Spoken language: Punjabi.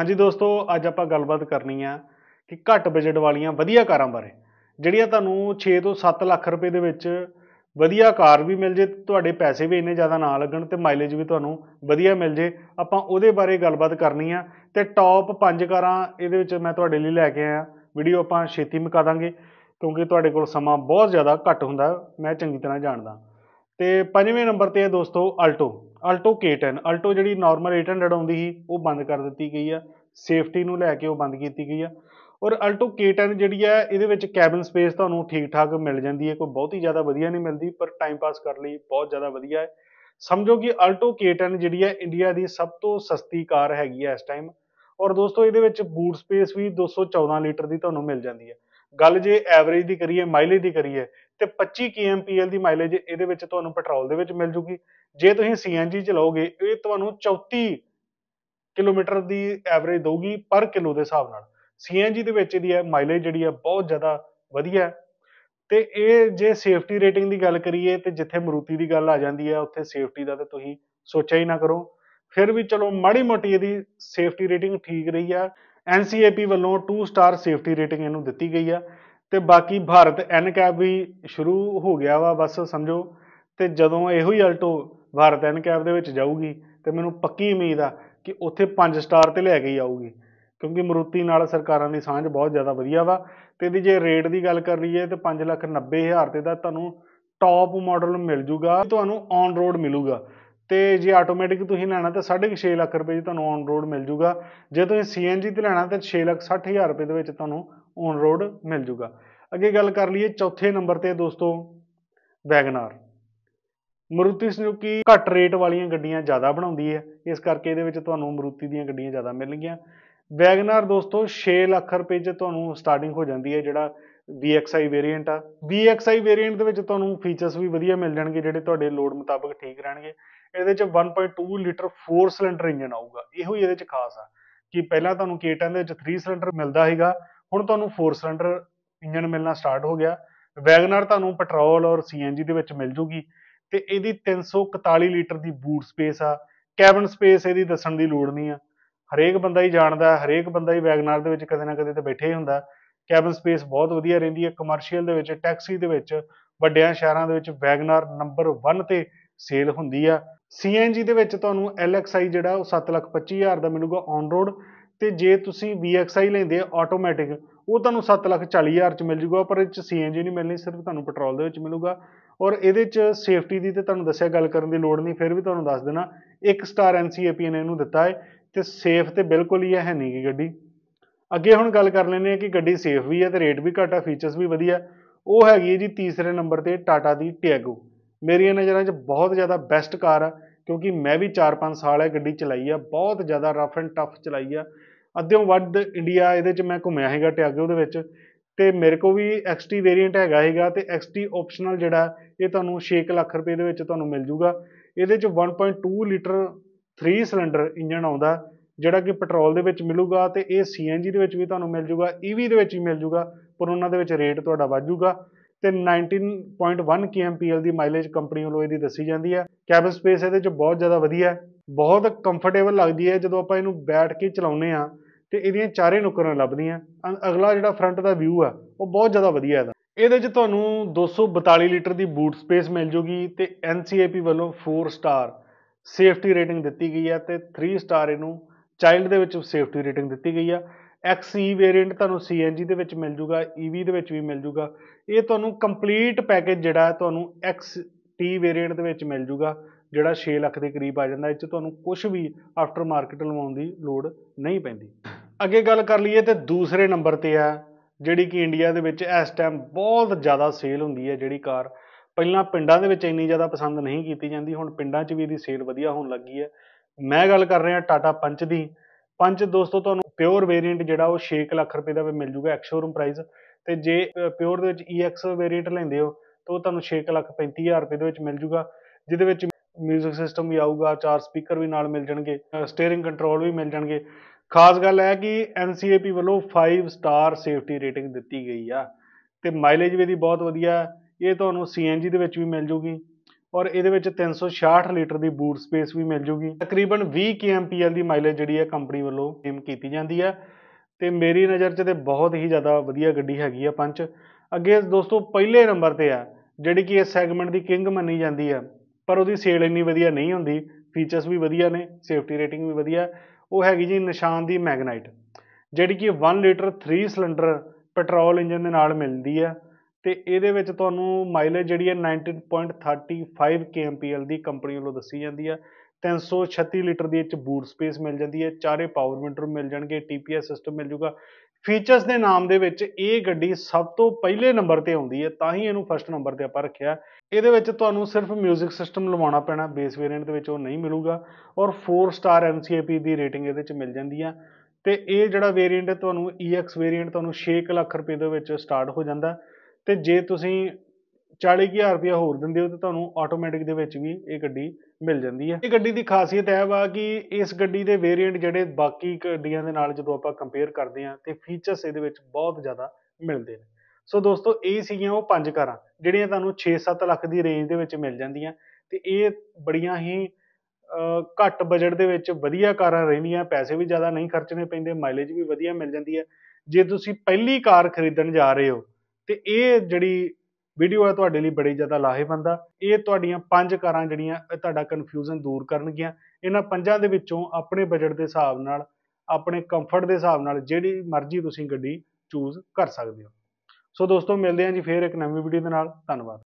ਹਾਂਜੀ ਦੋਸਤੋ ਅੱਜ ਆਪਾਂ ਗੱਲਬਾਤ ਕਰਨੀ ਆ ਕਿ ਘੱਟ ਬਜਟ ਵਾਲੀਆਂ ਵਧੀਆ ਕਾਰਾਂ ਬਾਰੇ ਜਿਹੜੀਆਂ ਤੁਹਾਨੂੰ 6 ਤੋਂ 7 ਲੱਖ ਰੁਪਏ ਦੇ ਵਿੱਚ ਵਧੀਆ ਕਾਰ ਵੀ ਮਿਲ ਜੇ ਤੁਹਾਡੇ ਪੈਸੇ ਵੀ ਇੰਨੇ ਜ਼ਿਆਦਾ ਨਾ ਲੱਗਣ ਤੇ ਮਾਈਲੇਜ ਵੀ ਤੁਹਾਨੂੰ ਵਧੀਆ ਮਿਲ ਜੇ ਆਪਾਂ ਉਹਦੇ ਬਾਰੇ ਗੱਲਬਾਤ ਕਰਨੀ ਆ ਤੇ ਟੌਪ 5 ਕਾਰਾਂ ਇਹਦੇ ਵਿੱਚ ਮੈਂ ਤੁਹਾਡੇ ਲਈ ਲੈ ਕੇ ਆਇਆ ਵੀਡੀਓ ਆਪਾਂ ਛੇਤੀ ਮੁਕਾ ਦਾਂਗੇ ਕਿਉਂਕਿ ਤੁਹਾਡੇ ਕੋਲ ਸਮਾਂ ਬਹੁਤ ਜ਼ਿਆਦਾ ਘੱਟ ਹੁੰਦਾ ਮੈਂ ਚੰਗੀ ਤਰ੍ਹਾਂ ਜਾਣਦਾ ਤੇ ਪੰਜਵੇਂ ਨੰਬਰ ਤੇ ਹੈ ਦੋਸਤੋ ਅਲਟੋ ਆਲਟੋ K10 ਅਲਟੋ ਜਿਹੜੀ ਨਾਰਮਲ 800 ਆਉਂਦੀ ਸੀ ਉਹ ਬੰਦ ਕਰ ਦਿੱਤੀ ਗਈ ਆ ਸੇਫਟੀ ਨੂੰ ਲੈ ਕੇ ਉਹ ਬੰਦ ਕੀਤੀ ਗਈ ਆ ਔਰ ਆਲਟੋ K10 ਜਿਹੜੀ ਹੈ ਇਹਦੇ ਵਿੱਚ ਕੈਬਨ ਸਪੇਸ ਤੁਹਾਨੂੰ ਠੀਕ ਠਾਕ ਮਿਲ ਜਾਂਦੀ ਹੈ ਕੋਈ ਬਹੁਤੀ ਜ਼ਿਆਦਾ ਵਧੀਆ ਨਹੀਂ ਮਿਲਦੀ ਪਰ ਟਾਈਮ ਪਾਸ ਕਰਨ ਲਈ ਬਹੁਤ ਜ਼ਿਆਦਾ ਵਧੀਆ ਹੈ ਸਮਝੋ ਕਿ ਆਲਟੋ K10 ਜਿਹੜੀ ਹੈ ਇੰਡੀਆ ਦੀ ਸਭ ਤੋਂ ਸਸਤੀ ਕਾਰ ਹੈਗੀ ਹੈ ਇਸ ਟਾਈਮ ਔਰ ਦੋਸਤੋ ਇਹਦੇ ਵਿੱਚ ਬੂਟ ਸਪੇਸ ਵੀ 214 ਲੀਟਰ ਦੀ ਤੁਹਾਨੂੰ ਮਿਲ ਜਾਂਦੀ ਹੈ ਗੱਲ ਜੇ ਐਵਰੇਜ ਦੀ ਕਰੀਏ ਮਾਈਲੇਜ ਦੀ ਕਰੀਏ ਤੇ 25 kmpl ਦੀ ਮਾਈਲੇਜ ਇਹਦੇ ਵਿੱਚ ਤੁਹਾਨੂੰ ਪੈਟਰੋਲ ਦੇ ਵਿੱਚ ਮਿਲ ਜੂਗੀ ਜੇ ਤੁਸੀਂ CNG ਚਲਾਓਗੇ ਇਹ ਤੁਹਾਨੂੰ 34 ਕਿਲੋਮੀਟਰ ਦੀ ਐਵਰੇਜ ਦਊਗੀ ਪਰ ਕਿਲੋ ਦੇ ਹਿਸਾਬ ਨਾਲ CNG ਦੇ ਵਿੱਚ ਇਹਦੀ ਹੈ ਮਾਈਲੇਜ ਜਿਹੜੀ ਹੈ ਬਹੁਤ ਜ਼ਿਆਦਾ ਵਧੀਆ ਤੇ ਇਹ ਜੇ ਸੇਫਟੀ ਰੇਟਿੰਗ ਦੀ ਗੱਲ ਕਰੀਏ ਤੇ ਜਿੱਥੇ ਮਰੂਤੀ ਦੀ ਗੱਲ ਆ ਜਾਂਦੀ ਹੈ ਉੱਥੇ ਸੇਫਟੀ ਦਾ ਤੇ ਤੁਸੀਂ ਸੋਚਿਆ ਹੀ ਨਾ ਕਰੋ ਫਿਰ ਵੀ ਚਲੋ ਮਾੜੀ ਮੋਟੀ ਇਹਦੀ ਸੇਫਟੀ ਰੇਟਿੰਗ ਠੀਕ ਰਹੀ ਆ NCAP ਵੱਲੋਂ 2 ਸਟਾਰ ਸੇਫਟੀ ਰੇਟਿੰਗ ਇਹਨੂੰ ਦਿੱਤੀ ਗਈ ਆ ਤੇ ਬਾਕੀ ਭਾਰਤ ਐਨ ਕੈਪ ਵੀ ਸ਼ੁਰੂ ਹੋ ਗਿਆ ਵਾ ਬਸ ਸਮਝੋ ਤੇ ਜਦੋਂ ਇਹੋ ਹੀ ਅਲਟੋ ਭਾਰਤ ਐਨ ਕੈਪ ਦੇ ਵਿੱਚ ਜਾਊਗੀ ਤੇ ਮੈਨੂੰ ਪੱਕੀ ਉਮੀਦ ਆ ਕਿ ਉੱਥੇ 5 ਸਟਾਰ ਤੇ ਲੈ ਕੇ ਹੀ ਆਊਗੀ ਕਿਉਂਕਿ ਮਰੂਤੀ ਨਾਲ ਸਰਕਾਰਾਂ ਦੀ ਸਾਂਝ ਬਹੁਤ ਜ਼ਿਆਦਾ ਵਧੀਆ ਵਾ ਤੇ ਇਹਦੀ ਜੇ ਰੇਟ ਦੀ ਗੱਲ ਕਰ ਲਈਏ ਤੇ 590000 ਤੇ ਦਾ ਤੁਹਾਨੂੰ ਟੌਪ ਮਾਡਲ ਮਿਲ ਜੂਗਾ ਤੁਹਾਨੂੰ ਔਨ ਰੋਡ ਮਿਲੂਗਾ ਤੇ ਜੇ ਆਟੋਮੈਟਿਕ ਤੁਸੀਂ ਲੈਣਾ ਤਾਂ 6.5 ਲੱਖ ਰੁਪਏ ਦੀ ਤੁਹਾਨੂੰ ਔਨ ਰੋਡ ਮਿਲ ਜੂਗਾ ਜੇ ਤੁਸੀਂ ਸੀਐਨਜੀ ਤੇ ਲੈਣਾ ਤਾਂ 6 ਲੱਖ 60000 ਰੁਪਏ ਦੇ ਵਿੱਚ ਤੁਹਾਨੂੰ ਔਨ ਰੋਡ ਮਿਲ ਜੂਗਾ ਅੱਗੇ ਗੱਲ ਕਰ ਲਈਏ ਚੌਥੇ ਨੰਬਰ ਤੇ ਦੋਸਤੋ ਵੈਗਨਾਰ ਮਰੂਤੀ ਸੁਜ਼ੂਕੀ ਘੱਟ ਰੇਟ ਵਾਲੀਆਂ ਗੱਡੀਆਂ ਜ਼ਿਆਦਾ ਬਣਾਉਂਦੀ ਹੈ ਇਸ ਕਰਕੇ ਇਹਦੇ ਵਿੱਚ ਤੁਹਾਨੂੰ ਮਰੂਤੀ ਦੀਆਂ ਗੱਡੀਆਂ ਜ਼ਿਆਦਾ ਮਿਲਣਗੀਆਂ ਵੈਗਨਾਰ ਦੋਸਤੋ 6 ਲੱਖ ਰੁਪਏ 'ਚ ਤੁਹਾਨੂੰ ਸਟਾਰਟਿੰਗ ਹੋ ਜਾਂਦੀ ਹੈ ਜਿਹੜਾ VXI ਵੇਰੀਐਂਟ ਆ VXI ਵੇਰੀਐਂਟ ਦੇ ਵਿੱਚ ਤੁਹਾਨੂੰ ਫੀਚਰਸ ਵੀ ਵਧੀਆ ਮਿਲ ਜਾਣਗੇ ਜਿਹੜੇ ਤੁਹਾਡੇ ਲੋਡ ਮੁਤਾਬਕ ਠੀਕ ਰਹਿਣਗੇ ਇਹਦੇ 'ਚ 1.2 ਲੀਟਰ 4 ਸਿਲੰਡਰ ਇੰਜਨ ਆਊਗਾ ਇਹੋ ਹੀ ਇਹਦੇ 'ਚ ਖਾਸ ਆ ਕਿ ਪਹਿਲਾਂ ਤੁਹਾਨੂੰ K10 ਦੇ ਵਿੱਚ 3 ਸਿਲੰਡਰ ਮਿਲਦਾ ਹੈਗਾ ਹੁਣ ਤੁਹਾਨੂੰ 4 ਸਿਲੰਡਰ ਇੰਜਨ ਮਿਲਣਾ ਸਟਾਰਟ ਹੋ ਗਿਆ ਵੈਗਨਰ ਤੁਹਾਨੂੰ ਪੈਟਰੋਲ ਔਰ ਸੀਐਨਜੀ ਦੇ ਵਿੱਚ ਮਿਲ ਜੂਗੀ ਤੇ ਇਹਦੀ 341 ਲੀਟਰ ਦੀ ਬੂਟ ਸਪੇਸ ਆ ਕੈਬਨ ਸਪੇਸ ਇਹਦੀ ਦੱਸਣ ਦੀ ਲੋੜ ਨਹੀਂ ਆ ਹਰੇਕ ਬੰਦਾ ਹੀ ਜਾਣਦਾ ਹਰੇਕ ਬੰਦਾ ਹੀ ਵੈਗਨਰ ਦੇ ਵਿੱਚ ਕਦੇ ਨਾ ਕਦੇ ਤਾਂ ਬੈਠੇ ਹੀ ਹੁੰਦਾ ਕੈਬਨ ਸਪੇਸ ਬਹੁਤ ਵਧੀਆ ਰਹਿੰਦੀ ਹੈ ਕਮਰਸ਼ੀਅਲ ਦੇ ਵਿੱਚ ਟੈਕਸੀ ਦੇ ਵਿੱਚ ਵੱਡਿਆਂ ਸ਼ਹਿਰਾਂ ਦੇ ਵਿੱਚ ਵੈਗਨਰ ਨੰਬਰ 1 ਤੇ ਸੇਲ ਹੁੰਦੀ ਆ ਸੀਐਨਜੀ ਦੇ ਵਿੱਚ ਤੁਹਾਨੂੰ ਐਲਐਕਸਆਈ ਜਿਹੜਾ ਉਹ 7,25,000 ਦਾ ਮਿਲੂਗਾ ਔਨ ਰੋਡ ਤੇ ਜੇ ਤੁਸੀਂ VXI ਲੈਂਦੇ ਆ ਆਟੋਮੈਟਿਕ ਉਹ ਤੁਹਾਨੂੰ 740000 ਚ ਮਿਲ ਜੂਗਾ ਪਰ ਇਹ ਚ CNG ਨਹੀਂ ਮਿਲਣੀ ਸਿਰਫ ਤੁਹਾਨੂੰ ਪੈਟਰੋਲ ਦੇ ਵਿੱਚ ਮਿਲੂਗਾ ਔਰ ਇਹਦੇ ਚ ਸੇਫਟੀ ਦੀ ਤੇ ਤੁਹਾਨੂੰ ਦੱਸਿਆ ਗੱਲ ਕਰਨ ਦੀ ਲੋੜ ਨਹੀਂ ਫਿਰ ਵੀ ਤੁਹਾਨੂੰ ਦੱਸ ਦੇਣਾ ਇੱਕ ਸਟਾਰ NCAP ਨੇ ਇਹਨੂੰ ਦਿੱਤਾ ਹੈ ਤੇ ਸੇਫ ਤੇ ਬਿਲਕੁਲ ਹੀ ਹੈ ਨਹੀਂ ਗੀ ਗੱਡੀ ਅੱਗੇ ਹੁਣ ਗੱਲ ਕਰ ਲੈਨੇ ਆ ਕਿ ਗੱਡੀ ਸੇਫ ਵੀ ਹੈ ਤੇ ਰੇਟ ਵੀ ਘੱਟ ਆ ਫੀਚਰਸ ਵੀ ਵਧੀਆ ਉਹ ਹੈਗੀ ਹੈ ਜੀ ਤੀਸਰੇ ਨੰਬਰ ਤੇ ਟਾਟਾ ਦੀ ਟਿਆਗੋ ਮੇਰੀਆਂ ਨਜ਼ਰਾਂ 'ਚ ਬਹੁਤ ਜ਼ਿਆਦਾ ਬੈਸਟ ਕਾਰ ਆ ਕਿਉਂਕਿ ਮੈਂ ਵੀ 4-5 ਸਾਲ ਹੈ ਗੱਡੀ ਚਲਾਈ ਆ ਬਹੁਤ ਜ਼ਿਆਦਾ ਰਫ ਐਂਡ ਟਫ ਚਲਾਈ ਆ ਅੱਧੇ ਵੱਧ ਇੰਡੀਆ ਇਹਦੇ 'ਚ ਮੈਂ ਘੁੰਮਿਆ ਹੈਗਾ ਟਿਆਗੋ ਦੇ ਵਿੱਚ ਤੇ ਮੇਰੇ ਕੋ ਵੀ XT ਵੇਰੀਐਂਟ ਹੈਗਾ ਹੈਗਾ ਤੇ XT ਆਪਸ਼ਨਲ ਜਿਹੜਾ ਇਹ ਤੁਹਾਨੂੰ 6 ਲੱਖ ਰੁਪਏ ਦੇ ਵਿੱਚ ਤੁਹਾਨੂੰ ਮਿਲ ਜੂਗਾ ਇਹਦੇ 'ਚ 1.2 ਲੀਟਰ 3 ਸਿਲੰਡਰ ਇੰਜਨ ਆਉਂਦਾ ਜਿਹੜਾ ਕਿ ਪੈਟਰੋਲ ਦੇ ਵਿੱਚ ਮਿਲੂਗਾ ਤੇ ਇਹ CNG ਦੇ ਵਿੱਚ ਵੀ ਤੁਹਾਨੂੰ ਮਿਲ ਜੂਗਾ EV ਦੇ ਵਿੱਚ ਹੀ ਮਿਲ ਜੂਗਾ ਪਰ ਉਹਨਾਂ ਦੇ ਵਿੱਚ ਰੇਟ ਤੁਹਾਡਾ ਵੱਧ ਜੂਗਾ ਤੇ 19.1 kmpl ਦੀ ਮਾਈਲੇਜ ਕੰਪਨੀ ਵੱਲੋਂ ਇਹਦੀ ਦੱਸੀ ਜਾਂਦੀ ਹੈ ਕੈਬਨ ਸਪੇਸ ਇਹਦੇ 'ਚ ਬਹੁਤ ਜ਼ਿਆਦਾ ਵਧੀਆ ਹੈ ਬਹੁਤ ਕੰਫਰਟੇਬਲ ਲੱਗਦੀ ਹੈ ਜਦੋਂ ਆਪਾਂ ਇਹਨੂੰ ਬੈਠ ਕੇ ਚਲਾਉਨੇ ਆ ਤੇ ਇਹਦੀਆਂ ਚਾਰੇ ਨੁਕਰਾਂ ਲੱਭਦੀਆਂ ਅਗਲਾ ਜਿਹੜਾ ਫਰੰਟ ਦਾ ਵਿਊ ਆ ਉਹ ਬਹੁਤ ਜ਼ਿਆਦਾ ਵਧੀਆ ਹੈ ਇਹਦੇ ਵਿੱਚ ਤੁਹਾਨੂੰ 242 ਲੀਟਰ ਦੀ ਬੂਟ ਸਪੇਸ ਮਿਲ ਜੂਗੀ ਤੇ NCAP ਵੱਲੋਂ 4 ਸਟਾਰ ਸੇਫਟੀ ਰੇਟਿੰਗ ਦਿੱਤੀ ਗਈ ਹੈ ਤੇ 3 ਸਟਾਰ ਇਹਨੂੰ ਚਾਈਲਡ ਦੇ ਵਿੱਚ ਸੇਫਟੀ ਰੇਟਿੰਗ ਦਿੱਤੀ ਗਈ ਆ XE ਵੇਰੀਐਂਟ ਤੁਹਾਨੂੰ CNG ਦੇ ਵਿੱਚ ਮਿਲ ਜੂਗਾ EV ਦੇ ਵਿੱਚ ਵੀ ਮਿਲ ਜੂਗਾ ਇਹ ਤੁਹਾਨੂੰ ਕੰਪਲੀਟ ਪੈਕੇਜ ਜਿਹੜਾ ਤੁਹਾਨੂੰ XT ਵੇਰੀਐਂਟ ਦੇ ਵਿੱਚ ਮਿਲ ਜੂਗਾ ਜਿਹੜਾ 6 ਲੱਖ ਦੇ ਕਰੀਬ ਆ ਜਾਂਦਾ ਇਹ ਚ ਤੁਹਾਨੂੰ ਕੁਝ ਵੀ ਆਫਟਰ ਮਾਰਕੀਟ ਲਵਾਉਣ ਦੀ ਲੋੜ ਨਹੀਂ ਪੈਂਦੀ ਅੱਗੇ ਗੱਲ ਕਰ ਲਈਏ ਤੇ ਦੂਸਰੇ ਨੰਬਰ ਤੇ ਆ ਜਿਹੜੀ ਕਿ ਇੰਡੀਆ ਦੇ ਵਿੱਚ ਇਸ ਟਾਈਮ ਬਹੁਤ ਜ਼ਿਆਦਾ ਸੇਲ ਹੁੰਦੀ ਹੈ ਜਿਹੜੀ ਕਾਰ ਪਹਿਲਾਂ ਪਿੰਡਾਂ ਦੇ ਵਿੱਚ ਇੰਨੀ ਜ਼ਿਆਦਾ ਪਸੰਦ ਨਹੀਂ ਕੀਤੀ ਜਾਂਦੀ ਹੁਣ ਪਿੰਡਾਂ 'ਚ ਵੀ ਇਹਦੀ ਸੇਲ ਵਧੀਆ ਹੋਣ ਲੱਗੀ ਹੈ ਮੈਂ ਗੱਲ ਕਰ ਰਿਹਾ ਟਾਟਾ ਪੰਚ ਦੀ ਪੰਚ ਦੋਸਤੋ ਤੁਹਾਨੂੰ ਪਿਓਰ ਵੇਰੀਐਂਟ ਜਿਹੜਾ ਉਹ 6 ਲੱਖ ਰੁਪਏ ਦਾ ਵੀ ਮਿਲ ਜੂਗਾ ਐਕਸ ਸ਼ੋਰੂਮ ਪ੍ਰਾਈਸ ਤੇ ਜੇ ਪਿਓਰ ਦੇ ਵਿੱਚ EX ਵੇਰੀਐਂਟ ਲੈਂਦੇ ਹੋ ਤਾਂ ਉਹ ਤੁਹਾਨੂੰ 6 ਲੱਖ 35000 ਰੁਪਏ ਦੇ ਵਿੱਚ ਮਿਲ ਜੂਗਾ ਜਿਹਦੇ ਵਿੱਚ 뮤직 ਸਿਸਟਮ ਵੀ ਆਊਗਾ ਚਾਰ ਸਪੀਕਰ ਵੀ ਨਾਲ ਮਿਲ ਜਾਣਗੇ ਸਟੀering ਕੰਟਰੋਲ ਵੀ ਮਿਲ ਜਾਣਗੇ ਖਾਸ ਗੱਲ ਹੈ ਕਿ NCAP ਵੱਲੋਂ 5 ਸਟਾਰ ਸੇਫਟੀ ਰੇਟਿੰਗ ਦਿੱਤੀ ਗਈ ਆ ਤੇ ਮਾਈਲੇਜ ਵੀ ਇਹਦੀ ਬਹੁਤ ਵਧੀਆ ਇਹ ਤੁਹਾਨੂੰ CNG ਦੇ ਵਿੱਚ ਵੀ ਮਿਲ ਜੂਗੀ ਔਰ ਇਹਦੇ ਵਿੱਚ 366 ਲੀਟਰ ਦੀ ਬੂਟ ਸਪੇਸ ਵੀ ਮਿਲ ਜੂਗੀ ਤਕਰੀਬਨ 20 kmpl ਦੀ ਮਾਈਲੇਜ ਜਿਹੜੀ ਹੈ ਕੰਪਨੀ ਵੱਲੋਂ ਕੇਮ ਕੀਤੀ ਜਾਂਦੀ ਹੈ ਤੇ ਮੇਰੀ ਨਜ਼ਰ 'ਚ ਤੇ ਬਹੁਤ ਹੀ ਜ਼ਿਆਦਾ ਵਧੀਆ ਗੱਡੀ ਹੈਗੀ ਆ ਪੰਚ ਅੱਗੇ ਦੋਸਤੋ ਪਹਿਲੇ ਨੰਬਰ ਤੇ ਆ ਜਿਹੜੀ ਕਿ ਇਸ ਸੈਗਮੈਂਟ ਦੀ ਕਿੰਗ ਮੰਨੀ ਜਾਂਦੀ ਆ ਪਰ ਉਹਦੀ ਸੇਲ ਇੰਨੀ ਵਧੀਆ ਨਹੀਂ ਹੁੰਦੀ ਫੀਚਰਸ ਵੀ ਵਧੀਆ ਨੇ ਸੇਫਟੀ ਰੇਟਿੰਗ ਵੀ ਵਧੀਆ ਉਹ ਹੈਗੀ ਜੀ ਨਿਸ਼ਾਨ ਦੀ ਮੈਗਨਾਈਟ ਜਿਹੜੀ ਕਿ 1 ਲੀਟਰ 3 ਸਿਲੰਡਰ ਪੈਟਰੋਲ ਇੰਜਨ ਦੇ ਨਾਲ ਮਿਲਦੀ ਆ ਤੇ ਇਹਦੇ ਵਿੱਚ ਤੁਹਾਨੂੰ ਮਾਈਲੇਜ ਜਿਹੜੀ ਹੈ 19.35 kmpl ਦੀ ਕੰਪਨੀ ਵੱਲੋਂ ਦੱਸੀ ਜਾਂਦੀ ਆ 336 ਲੀਟਰ ਦੀ ਇੱਚ ਬੂਟ ਸਪੇਸ ਮਿਲ ਜਾਂਦੀ ਹੈ ਚਾਰੇ ਪਾਵਰ ਵਿੰਡੋ ਮਿਲ ਜਾਣਗੇ ਟੀਪੀਐਸ ਸਿਸਟਮ ਮਿਲ ਜਾਊਗਾ ਫੀਚਰਸ ਦੇ ਨਾਮ ਦੇ ਵਿੱਚ ਇਹ ਗੱਡੀ ਸਭ ਤੋਂ ਪਹਿਲੇ ਨੰਬਰ ਤੇ ਆਉਂਦੀ ਹੈ ਤਾਂ ਹੀ ਇਹਨੂੰ ਫਰਸਟ ਨੰਬਰ ਤੇ ਆਪਾਂ ਰੱਖਿਆ ਇਹਦੇ ਵਿੱਚ ਤੁਹਾਨੂੰ ਸਿਰਫ 뮤직 ਸਿਸਟਮ ਲਵਾਉਣਾ ਪੈਣਾ ਬੇਸ ਵੇਰੀਐਂਟ ਦੇ ਵਿੱਚ ਉਹ ਨਹੀਂ ਮਿਲੂਗਾ ਔਰ 4 ਸਟਾਰ MCAP ਦੀ ਰੇਟਿੰਗ ਇਹਦੇ ਵਿੱਚ ਮਿਲ ਜਾਂਦੀ ਆ ਤੇ ਇਹ ਜਿਹੜਾ ਵੇਰੀਐਂਟ ਹੈ ਤੁਹਾਨੂੰ EX ਵੇਰੀਐਂਟ ਤੁਹਾਨੂੰ 6 ਲੱਖ ਰੁਪਏ ਦੇ ਵਿੱਚ ਸਟਾਰਟ ਹੋ ਜਾਂਦਾ ਤੇ ਜੇ ਤੁਸੀਂ 40000 ਰੁਪਏ ਹੋਰ ਦਿੰਦੇ ਹੋ ਤੇ ਤੁਹਾਨੂੰ ਆਟੋਮੈਟਿਕ ਦੇ ਵਿੱਚ ਵੀ ਇਹ ਗੱਡੀ ਮਿਲ ਜਾਂਦੀ ਹੈ ਇਹ ਗੱਡੀ ਦੀ ਖਾਸੀਅਤ ਇਹ ਵਾ ਕਿ ਇਸ ਗੱਡੀ ਦੇ ਵੇਰੀਐਂਟ ਜਿਹੜੇ ਬਾਕੀ ਗੱਡੀਆਂ ਦੇ ਨਾਲ ਜਦੋਂ ਆਪਾਂ ਕੰਪੇਅਰ ਕਰਦੇ ਹਾਂ ਤੇ ਫੀਚਰਸ ਇਹਦੇ ਵਿੱਚ ਬਹੁਤ ਜ਼ਿਆਦਾ ਮਿਲਦੇ ਨੇ ਸੋ ਦੋਸਤੋ ਇਹ ਸੀਗੀਆਂ ਉਹ ਪੰਜ ਕਾਰਾਂ ਜਿਹੜੀਆਂ ਤੁਹਾਨੂੰ 6-7 ਲੱਖ ਦੀ ਰੇਂਜ ਦੇ ਵਿੱਚ ਮਿਲ ਜਾਂਦੀਆਂ ਤੇ ਇਹ ਬੜੀਆਂ ਹੀ ਘੱਟ ਬਜਟ ਦੇ ਵਿੱਚ ਵਧੀਆ ਕਾਰਾਂ ਰਹਿੰਦੀਆਂ ਪੈਸੇ ਵੀ ਜ਼ਿਆਦਾ ਨਹੀਂ ਖਰਚਣੇ ਪੈਂਦੇ ਮਾਈਲੇਜ ਵੀ ਵਧੀਆ ਮਿਲ ਜਾਂਦੀ ਹੈ ਜੇ ਤੁਸੀਂ ਪਹਿਲੀ ਕਾਰ ਖਰੀਦਣ ਜਾ ਰਹੇ ਹੋ ਤੇ ਇਹ ਜਿਹੜੀ ਵੀਡੀਓ ਹੈ ਤੁਹਾਡੇ ਲਈ ਬੜੀ ਜ਼ਿਆਦਾ ਲਾਹੇਵੰਦ ਆ ਇਹ ਤੁਹਾਡੀਆਂ ਪੰਜ ਕਾਰਾਂ ਜਿਹੜੀਆਂ ਤੁਹਾਡਾ ਕਨਫਿਊਜ਼ਨ ਦੂਰ ਕਰਨਗੀਆਂ ਇਹਨਾਂ ਪੰਜਾਂ ਦੇ ਵਿੱਚੋਂ ਆਪਣੇ ਬਜਟ ਦੇ ਹਿਸਾਬ ਨਾਲ ਆਪਣੇ ਕੰਫਰਟ ਦੇ ਹਿਸਾਬ ਨਾਲ ਜਿਹੜੀ ਮਰਜ਼ੀ ਤੁਸੀਂ ਗੱਡੀ ਚੂਜ਼ ਕਰ ਸਕਦੇ ਹੋ ਸੋ ਦੋਸਤੋ ਮਿਲਦੇ ਹਾਂ ਜੀ ਫੇਰ ਇੱਕ ਨਵੀਂ ਵੀਡੀਓ ਦੇ ਨਾਲ ਧੰਨਵਾਦ